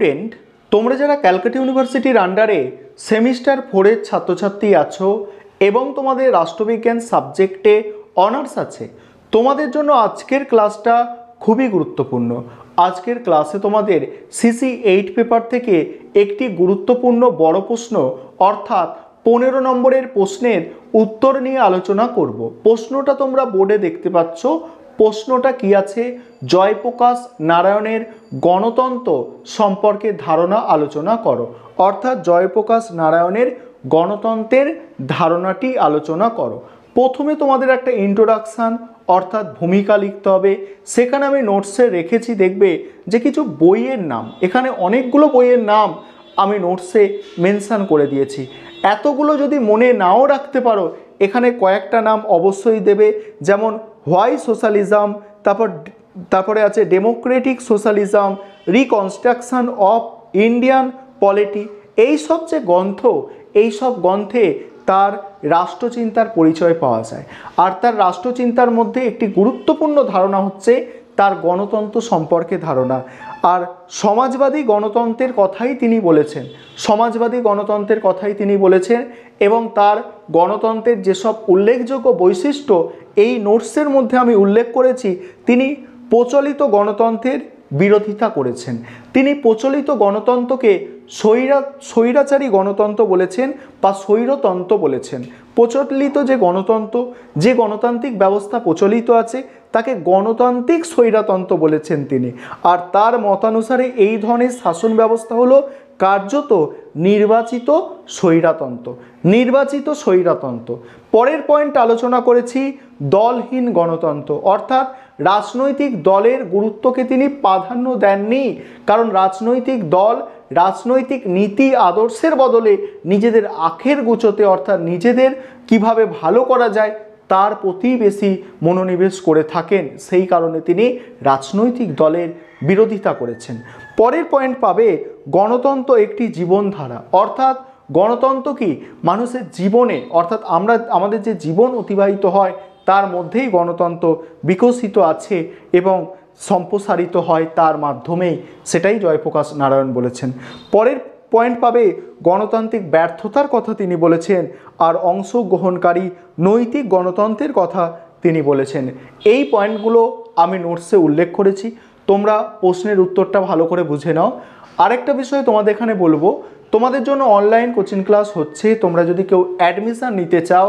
student তোমরা যারা ক্যালকাটা ইউনিভার্সিটির আন্ডারে সেমিস্টার ফোরের ছাত্রছাত্রী আছো এবং তোমাদের রাষ্ট্রবিজ্ঞান সাবজেক্টে অনার্স আছে তোমাদের জন্য আজকের ক্লাসটা খুবই গুরুত্বপূর্ণ আজকের ক্লাসে তোমাদের সিসি এইট পেপার থেকে একটি গুরুত্বপূর্ণ বড় প্রশ্ন অর্থাৎ পনেরো নম্বরের প্রশ্নের উত্তর নিয়ে আলোচনা করব প্রশ্নটা তোমরা বোর্ডে দেখতে পাচ্ছ প্রশ্নটা কি আছে জয়প্রকাশ নারায়ণের গণতন্ত্র সম্পর্কে ধারণা আলোচনা করো অর্থাৎ জয়প্রকাশ নারায়ণের গণতন্ত্রের ধারণাটি আলোচনা করো প্রথমে তোমাদের একটা ইন্ট্রোডাকশান অর্থাৎ ভূমিকা লিখতে হবে সেখানে আমি নোটসে রেখেছি দেখবে যে কিছু বইয়ের নাম এখানে অনেকগুলো বইয়ের নাম আমি নোটসে মেনশান করে দিয়েছি এতগুলো যদি মনে নাও রাখতে পারো এখানে কয়েকটা নাম অবশ্যই দেবে যেমন হোয়াই সোশ্যালিজম তারপর তারপরে আছে democratic socialism reconstruction of Indian polity এই সব যে গ্রন্থ এই সব গ্রন্থে তার রাষ্ট্রচিন্তার পরিচয় পাওয়া যায় আর তার রাষ্ট্রচিন্তার মধ্যে একটি গুরুত্বপূর্ণ ধারণা হচ্ছে তার গণতন্ত্র সম্পর্কে ধারণা আর সমাজবাদী গণতন্ত্রের কথাই তিনি বলেছেন সমাজবাদী গণতন্ত্রের কথাই তিনি বলেছেন এবং তার গণতন্ত্রের যেসব উল্লেখযোগ্য বৈশিষ্ট্য এই নোটসের মধ্যে আমি উল্লেখ করেছি তিনি প্রচলিত গণতন্ত্রের বিরোধিতা করেছেন তিনি প্রচলিত গণতন্ত্রকে স্বৈরা স্বৈরাচারী গণতন্ত্র বলেছেন বা স্বৈরতন্ত্র বলেছেন প্রচলিত যে গণতন্ত্র যে গণতান্ত্রিক ব্যবস্থা প্রচলিত আছে তাকে গণতান্ত্রিক স্বৈরাতন্ত্র বলেছেন তিনি আর তার মতানুসারে এই ধরনের শাসন ব্যবস্থা হলো কার্যত নির্বাচিত স্বৈরাতন্ত্র নির্বাচিত স্বৈরাতন্ত্র পরের পয়েন্ট আলোচনা করেছি দলহীন গণতন্ত্র অর্থাৎ রাজনৈতিক দলের গুরুত্বকে তিনি প্রাধান্য দেননি কারণ রাজনৈতিক দল রাজনৈতিক নীতি আদর্শের বদলে নিজেদের আখের গুছোতে অর্থাৎ নিজেদের কিভাবে ভালো করা যায় তার প্রতি বেশি মনোনিবেশ করে থাকেন সেই কারণে তিনি রাজনৈতিক দলের বিরোধিতা করেছেন পরের পয়েন্ট পাবে গণতন্ত্র একটি জীবনধারা অর্থাৎ গণতন্ত্র কি মানুষের জীবনে অর্থাৎ আমরা আমাদের যে জীবন অতিবাহিত হয় তার মধ্যেই গণতন্ত্র বিকশিত আছে এবং সম্প্রসারিত হয় তার মাধ্যমেই সেটাই জয়প্রকাশ নারায়ণ বলেছেন পরের পয়েন্ট পাবে গণতান্ত্রিক ব্যর্থতার কথা তিনি বলেছেন আর অংশগ্রহণকারী নৈতিক গণতন্ত্রের কথা তিনি বলেছেন এই পয়েন্টগুলো আমি নোটসে উল্লেখ করেছি তোমরা প্রশ্নের উত্তরটা ভালো করে বুঝে নাও আরেকটা বিষয় তোমাদের এখানে বলবো তোমাদের জন্য অনলাইন কোচিং ক্লাস হচ্ছে তোমরা যদি কেউ অ্যাডমিশান নিতে চাও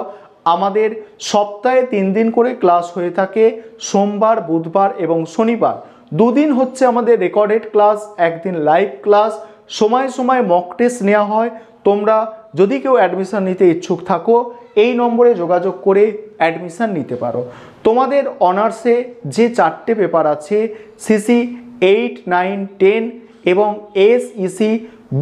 আমাদের সপ্তাহে তিন দিন করে ক্লাস হয়ে থাকে সোমবার বুধবার এবং শনিবার দুদিন হচ্ছে আমাদের রেকর্ডেড ক্লাস একদিন লাইভ ক্লাস সময় সময় মক টেস্ট নেওয়া হয় তোমরা যদি কেউ অ্যাডমিশান নিতে ইচ্ছুক থাকো এই নম্বরে যোগাযোগ করে অ্যাডমিশান নিতে পারো তোমাদের অনার্সে যে চারটে পেপার আছে সিসি এইট নাইন টেন এবং এসইসি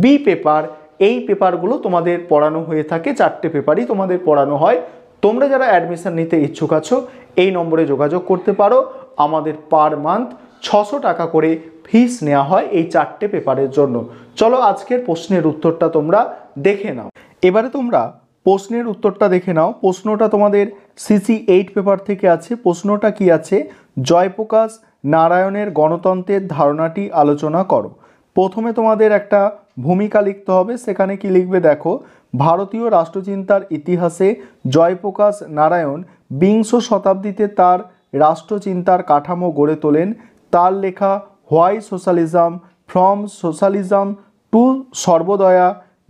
বি পেপার এই পেপারগুলো তোমাদের পড়ানো হয়ে থাকে চারটে পেপারই তোমাদের পড়ানো হয় তোমরা যারা অ্যাডমিশান নিতে ইচ্ছুক আছো এই নম্বরে যোগাযোগ করতে পারো আমাদের পার মান্থ ছশো টাকা করে ফিস নেওয়া হয় এই চারটে পেপারের জন্য চলো আজকের প্রশ্নের উত্তরটা তোমরা দেখে নাও এবারে তোমরা প্রশ্নের উত্তরটা দেখে নাও প্রশ্নটা তোমাদের সিসি এইট পেপার থেকে আছে প্রশ্নটা কি আছে জয়প্রকাশ নারায়ণের গণতন্ত্রের ধারণাটি আলোচনা করো প্রথমে তোমাদের একটা ভূমিকা লিখতে হবে সেখানে কি লিখবে দেখো ভারতীয় রাষ্ট্রচিন্তার ইতিহাসে জয়প্রকাশ নারায়ণ বিংশ শতাব্দীতে তার রাষ্ট্রচিন্তার কাঠামো গড়ে তোলেন তার লেখা why socialism from socialism to Sarvodaya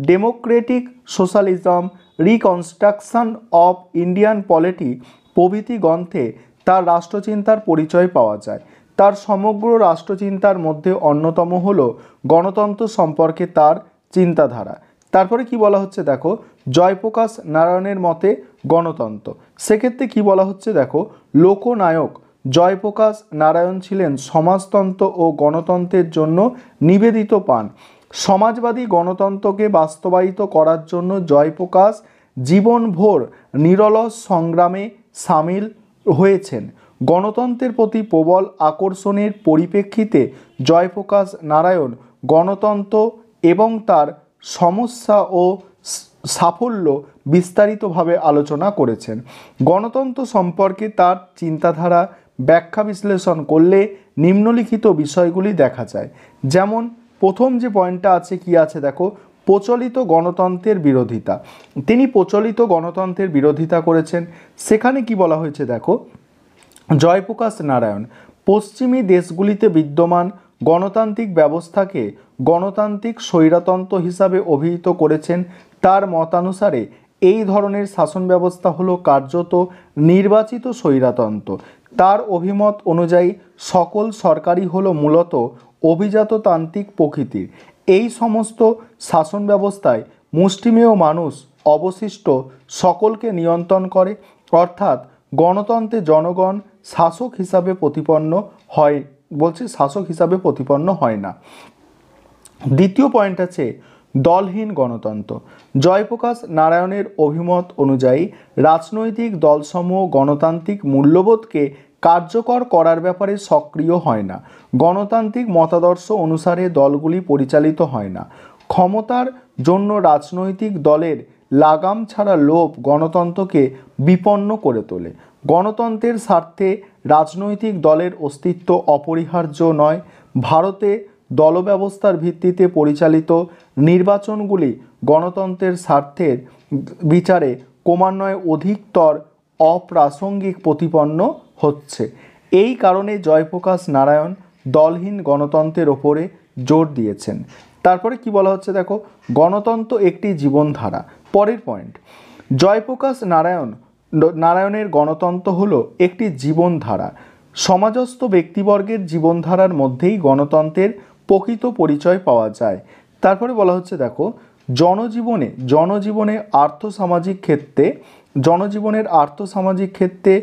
democratic socialism reconstruction of Indian polity প্রভৃতি গ্রন্থে তার রাষ্ট্রচিন্তার পরিচয় পাওয়া যায় তার সমগ্র রাষ্ট্রচিন্তার মধ্যে অন্যতম হল গণতন্ত্র সম্পর্কে তার চিন্তাধারা তারপরে কি বলা হচ্ছে দেখো জয়প্রকাশ নারায়ণের মতে গণতন্ত্র সেক্ষেত্রে কি বলা হচ্ছে দেখো লোকনায়ক জয়প্রকাশ নারায়ণ ছিলেন সমাজতন্ত্র ও গণতন্ত্রের জন্য নিবেদিত পান সমাজবাদী গণতন্ত্রকে বাস্তবায়িত করার জন্য জয়প্রকাশ জীবনভোর নিরলস সংগ্রামে সামিল হয়েছেন গণতন্ত্রের প্রতি প্রবল আকর্ষণের পরিপ্রেক্ষিতে জয়প্রকাশ নারায়ণ গণতন্ত্র এবং তার সমস্যা ও সাফল্য বিস্তারিতভাবে আলোচনা করেছেন গণতন্ত্র সম্পর্কে তার চিন্তাধারা ব্যাখ্যা বিশ্লেষণ করলে নিম্নলিখিত বিষয়গুলি দেখা যায় যেমন প্রথম যে পয়েন্টটা আছে কি আছে দেখো প্রচলিত গণতন্ত্রের বিরোধিতা তিনি প্রচলিত গণতন্ত্রের বিরোধিতা করেছেন সেখানে কি বলা হয়েছে দেখো জয়প্রকাশ নারায়ণ পশ্চিমী দেশগুলিতে বিদ্যমান গণতান্ত্রিক ব্যবস্থাকে গণতান্ত্রিক স্বৈরতন্ত্র হিসাবে অভিহিত করেছেন তার মতানুসারে এই ধরনের শাসন ব্যবস্থা হলো কার্যত নির্বাচিত স্বৈরাতন্ত্র তার অভিমত অনুযায়ী সকল সরকারি হলো মূলত অভিজাততান্ত্রিক প্রকৃতির এই সমস্ত শাসন ব্যবস্থায় মুষ্টিমেয় মানুষ অবশিষ্ট সকলকে নিয়ন্ত্রণ করে অর্থাৎ গণতন্ত্রে জনগণ শাসক হিসাবে প্রতিপন্ন হয় বলছি শাসক হিসাবে প্রতিপন্ন হয় না দ্বিতীয় পয়েন্ট আছে দলহীন গণতন্ত্র জয়প্রকাশ নারায়ণের অভিমত অনুযায়ী রাজনৈতিক দলসমূহ গণতান্ত্রিক মূল্যবোধকে কার্যকর করার ব্যাপারে সক্রিয় হয় না গণতান্ত্রিক মতাদর্শ অনুসারে দলগুলি পরিচালিত হয় না ক্ষমতার জন্য রাজনৈতিক দলের লাগাম ছাড়া লোভ গণতন্ত্রকে বিপন্ন করে তোলে গণতন্ত্রের স্বার্থে রাজনৈতিক দলের অস্তিত্ব অপরিহার্য নয় ভারতে দলব্যবস্থার ভিত্তিতে পরিচালিত নির্বাচনগুলি গণতন্ত্রের স্বার্থের বিচারে ক্রমান্বয়ে অধিকতর অপ্রাসঙ্গিক প্রতিপন্ন হচ্ছে এই কারণে জয়প্রকাশ নারায়ণ দলহীন গণতন্ত্রের ওপরে জোর দিয়েছেন তারপরে কি বলা হচ্ছে দেখো গণতন্ত্র একটি জীবনধারা পরের পয়েন্ট জয়প্রকাশ নারায়ণ নারায়ণের গণতন্ত্র হলো একটি জীবনধারা সমাজস্থ ব্যক্তিবর্গের জীবনধারার মধ্যেই গণতন্ত্রের প্রকৃত পরিচয় পাওয়া যায় তারপরে বলা হচ্ছে দেখো জনজীবনে জনজীবনে আর্থসামাজিক ক্ষেত্রে জনজীবনের আর্থসামাজিক ক্ষেত্রে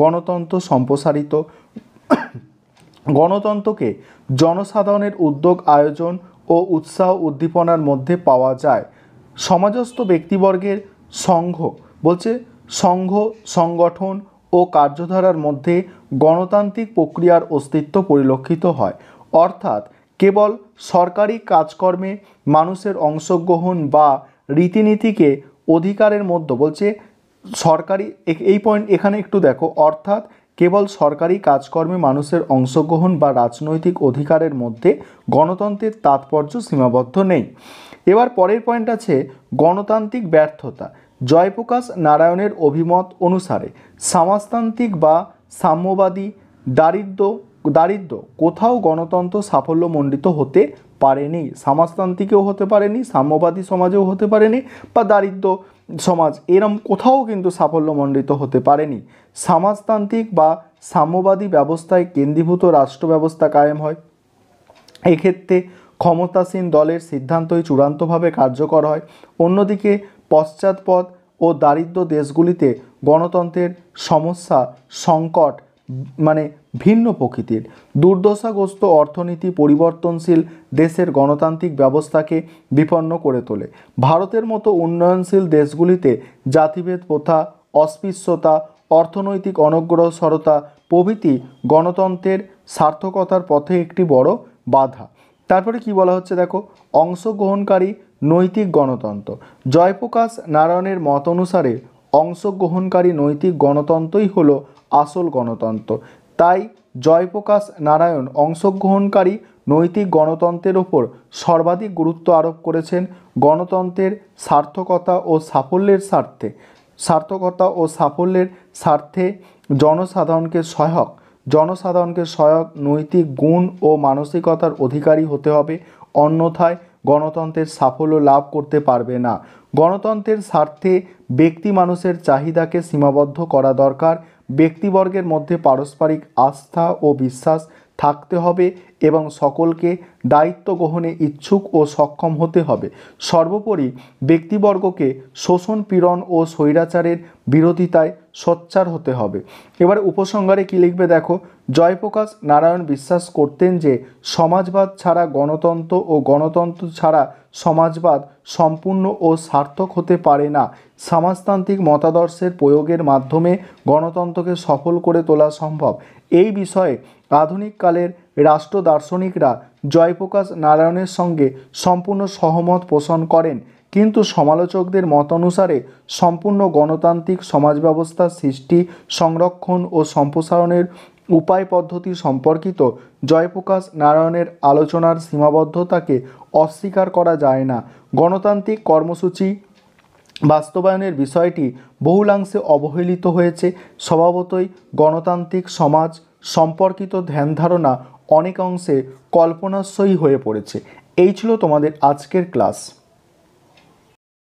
গণতন্ত্র সম্প্রসারিত গণতন্ত্রকে জনসাধারণের উদ্যোগ আয়োজন ও উৎসাহ উদ্দীপনার মধ্যে পাওয়া যায় সমাজস্থ ব্যক্তিবর্গের সংঘ বলছে সংঘ সংগঠন ও কার্যধারার মধ্যে গণতান্ত্রিক প্রক্রিয়ার অস্তিত্ব পরিলক্ষিত হয় অর্থাৎ কেবল সরকারি কাজকর্মে মানুষের অংশগ্রহণ বা রীতিনীতিকে অধিকারের মধ্যে বলছে সরকারি এই পয়েন্ট এখানে একটু দেখো অর্থাৎ কেবল সরকারি কাজকর্মে মানুষের অংশগ্রহণ বা রাজনৈতিক অধিকারের মধ্যে গণতন্ত্রের তাৎপর্য সীমাবদ্ধ নেই এবার পরের পয়েন্ট আছে গণতান্ত্রিক ব্যর্থতা জয়প্রকাশ নারায়ণের অভিমত অনুসারে সমাজতান্ত্রিক বা সাম্যবাদী দারিদ্র দারিদ্র কোথাও গণতন্ত্র সাফল্যমণ্ডিত হতে পারেনি সমাজতান্ত্রিকেও হতে পারেনি সাম্যবাদী সমাজেও হতে পারেনি বা দারিদ্র সমাজ এরম কোথাও কিন্তু সাফল্যমণ্ডিত হতে পারেনি সমাজতান্ত্রিক বা সাম্যবাদী ব্যবস্থায় কেন্দ্রীভূত রাষ্ট্র ব্যবস্থা কায়েম হয় এক্ষেত্রে ক্ষমতাসীন দলের সিদ্ধান্তই চূড়ান্তভাবে কার্যকর হয় অন্যদিকে পশ্চাৎপদ ও দারিদ্র দেশগুলিতে গণতন্ত্রের সমস্যা সংকট মানে ভিন্ন প্রকৃতির দুর্দশাগ্রস্ত অর্থনীতি পরিবর্তনশীল দেশের গণতান্ত্রিক ব্যবস্থাকে বিপন্ন করে তোলে ভারতের মতো উন্নয়নশীল দেশগুলিতে জাতিভেদ প্রথা অস্পৃশ্যতা অর্থনৈতিক অনগ্রসরতা প্রভৃতি গণতন্ত্রের সার্থকতার পথে একটি বড় বাধা তারপরে কি বলা হচ্ছে দেখো অংশগ্রহণকারী নৈতিক গণতন্ত্র জয়প্রকাশ নারায়ণের মত অনুসারে অংশগ্রহণকারী নৈতিক গণতন্ত্রই হলো আসল গণতন্ত্র তাই জয়প্রকাশ নারায়ণ অংশগ্রহণকারী নৈতিক গণতন্ত্রের ওপর সর্বাধিক গুরুত্ব আরোপ করেছেন গণতন্ত্রের সার্থকতা ও সাফল্যের স্বার্থে সার্থকতা ও সাফল্যের স্বার্থে জনসাধারণকে সহায়ক জনসাধারণকে সহায়ক নৈতিক গুণ ও মানসিকতার অধিকারী হতে হবে অন্যথায় গণতন্ত্রের সাফল্য লাভ করতে পারবে না গণতন্ত্রের স্বার্থে ব্যক্তি মানুষের চাহিদাকে সীমাবদ্ধ করা দরকার ব্যক্তিবর্গের মধ্যে পারস্পরিক আস্থা ও বিশ্বাস থাকতে হবে এবং সকলকে দায়িত্ব গ্রহণে ইচ্ছুক ও সক্ষম হতে হবে সর্বোপরি ব্যক্তিবর্গকে শোষণ পীড়ন ও স্বৈরাচারের বিরোধিতায় সোচ্চার হতে হবে এবার উপসংহারে কী লিখবে দেখো জয়প্রকাশ নারায়ণ বিশ্বাস করতেন যে সমাজবাদ ছাড়া গণতন্ত্র ও গণতন্ত্র ছাড়া সমাজবাদ সম্পূর্ণ ও সার্থক হতে পারে না সমাজতান্ত্রিক মতাদর্শের প্রয়োগের মাধ্যমে গণতন্ত্রকে সফল করে তোলা সম্ভব এই বিষয়ে আধুনিক কালের রাষ্ট্র দার্শনিকরা জয়প্রকাশ নারায়ণের সঙ্গে সম্পূর্ণ সহমত পোষণ করেন কিন্তু সমালোচকদের মত অনুসারে সম্পূর্ণ গণতান্ত্রিক সমাজ ব্যবস্থা সৃষ্টি সংরক্ষণ ও সম্প্রসারণের উপায় পদ্ধতি সম্পর্কিত জয়প্রকাশ নারায়ণের আলোচনার সীমাবদ্ধতাকে অস্বীকার করা যায় না গণতান্ত্রিক কর্মসূচি বাস্তবায়নের বিষয়টি বহুলাংশে অবহেলিত হয়েছে স্বভাবতই গণতান্ত্রিক সমাজ সম্পর্কিত ধ্যান ধারণা অনেকাংশে কল্পনাশয়ী হয়ে পড়েছে এই ছিল তোমাদের আজকের ক্লাস